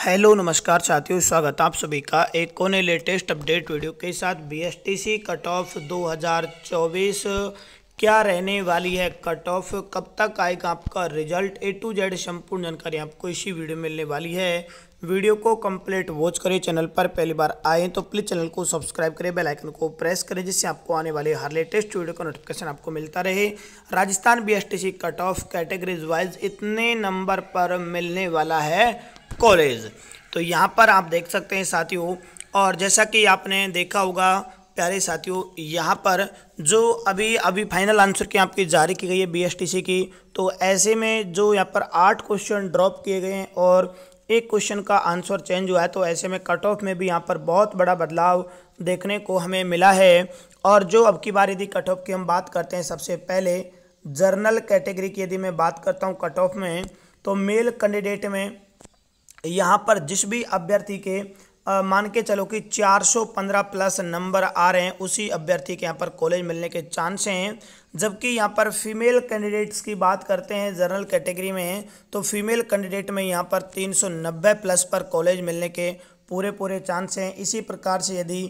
hello नमस्कार साथियों स्वागत आप सभी का एक कोने लेटेस्ट अपडेट वीडियो के साथ बीएसटीसी कट ऑफ 2024 क्या रहने वाली है कट ऑफ कब तक आएगा आपका रिजल्ट ए टू जेड संपूर्ण जानकारी आपको इसी वीडियो में मिलने वाली है वीडियो को कंप्लीट वॉच करें चैनल पर पहली बार आए तो प्लीज़ चैनल को सब्सक्राइब करें बेल आइकन को प्रेस करें जिससे आपको आने वाले हर लेटेस्ट वीडियो का नोटिफिकेशन आपको मिलता रहे Rajasthan BSTC cut off categories wise इतने नंबर पर मिलने वाला है कॉलेज तो यहाँ पर आप देख सकते हैं साथियों और जैसा कि आपने देखा होगा प्यारे साथियों यहाँ पर जो अभी अभी फाइनल आंसर की आपकी जारी की गई है बीएसटीसी की तो ऐसे में जो यहाँ पर आठ क्वेश्चन ड्रॉप किए गए हैं और एक क्वेश्चन का आंसर चेंज हुआ है तो ऐसे में कट ऑफ में भी यहाँ पर बहुत बड़ा बदलाव देखने को हमें मिला है और जो अब की बार यदि कट ऑफ की हम बात करते हैं सबसे पहले जर्नल कैटेगरी की यदि मैं बात करता हूँ कट ऑफ में तो मेल कैंडिडेट में यहाँ पर जिस भी अभ्यर्थी के मान के चलो कि 415 प्लस नंबर आ रहे हैं उसी अभ्यर्थी के यहाँ पर कॉलेज मिलने के चांस हैं जबकि यहाँ पर फीमेल कैंडिडेट्स की बात करते हैं जनरल कैटेगरी में तो फीमेल कैंडिडेट में यहाँ पर 390 प्लस पर कॉलेज मिलने के पूरे पूरे चांस हैं इसी प्रकार से यदि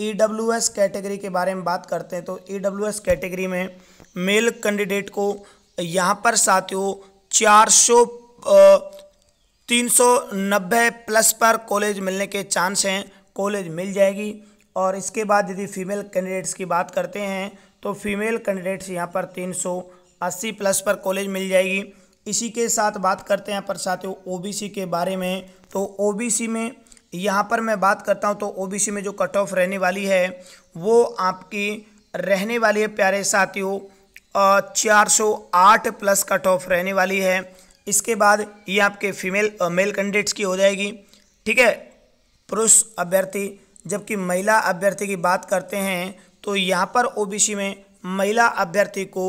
ई e कैटेगरी के बारे में बात करते हैं तो ई e कैटेगरी में मेल कैंडिडेट को यहाँ पर साथियों चार 390 प्लस पर कॉलेज मिलने के चांस हैं कॉलेज मिल जाएगी और इसके बाद यदि फीमेल कैंडिडेट्स की बात करते हैं तो फीमेल कैंडिडेट्स यहाँ पर 380 प्लस पर कॉलेज मिल जाएगी इसी के साथ बात करते हैं पर साथियों बी के बारे में तो ओ में यहाँ पर मैं बात करता हूँ तो ओ में जो कट ऑफ रहने वाली है वो आपकी रहने वाली है प्यारे साथियों चार सौ आठ प्लस कट ऑफ रहने वाली है इसके बाद ये आपके फीमेल मेल कैंडिडेट्स की हो जाएगी ठीक है पुरुष अभ्यर्थी जबकि महिला अभ्यर्थी की बात करते हैं तो यहाँ पर ओबीसी में महिला अभ्यर्थी को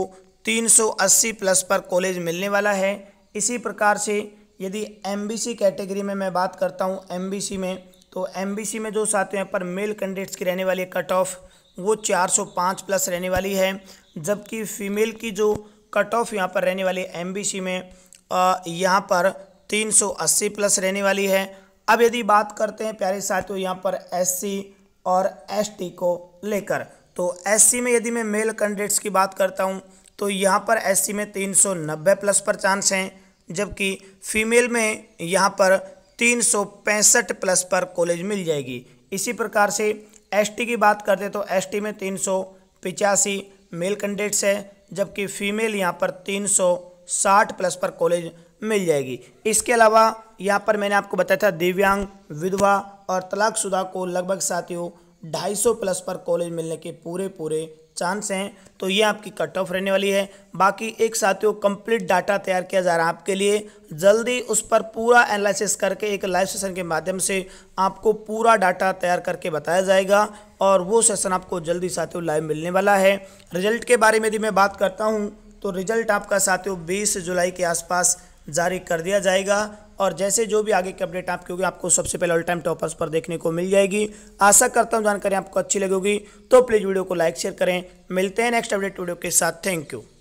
380 प्लस पर कॉलेज मिलने वाला है इसी प्रकार से यदि एमबीसी कैटेगरी में मैं बात करता हूँ एमबीसी में तो एमबीसी में जो साथियों यहाँ पर मेल कैंडिडेट्स की रहने वाली कट ऑफ वो 405 प्लस रहने वाली है जबकि फीमेल की जो कट ऑफ यहाँ पर रहने वाली एम में यहाँ पर 380 प्लस रहने वाली है अब यदि बात करते हैं प्यारे साथियों यहाँ पर एससी और एसटी को लेकर तो एससी में यदि मैं मेल कैंडिडेट्स की बात करता हूँ तो यहाँ पर एससी में 390 प्लस पर चांस हैं जबकि फीमेल में यहाँ पर 365 प्लस पर कॉलेज मिल जाएगी इसी प्रकार से एसटी की बात करते तो टी में तीन मेल कैंडिडेट्स है जबकि फीमेल यहाँ पर तीन सौ साठ प्लस पर कॉलेज मिल जाएगी इसके अलावा यहाँ पर मैंने आपको बताया था दिव्यांग विधवा और तलाकशुदा को लगभग साथियों ढाई सौ प्लस पर कॉलेज मिलने के पूरे पूरे चांस हैं तो ये आपकी कट ऑफ रहने वाली है बाकी एक साथियों कंप्लीट डाटा तैयार किया जा रहा है आपके लिए जल्दी उस पर पूरा एनालिसिस करके एक लाइव सेशन के माध्यम से आपको पूरा डाटा तैयार करके बताया जाएगा और वो सेशन आपको जल्दी साथियों लाइव मिलने वाला है रिजल्ट के बारे में यदि मैं बात करता हूँ तो रिजल्ट आपका साथियों बीस जुलाई के आसपास जारी कर दिया जाएगा और जैसे जो भी आगे की अपडेट आपकी होगी आपको सबसे पहले ऑल टाइम टॉपर्स पर देखने को मिल जाएगी आशा करता हूँ जानकारी आपको अच्छी लगेगी तो प्लीज़ वीडियो को लाइक शेयर करें मिलते हैं नेक्स्ट अपडेट वीडियो के साथ थैंक यू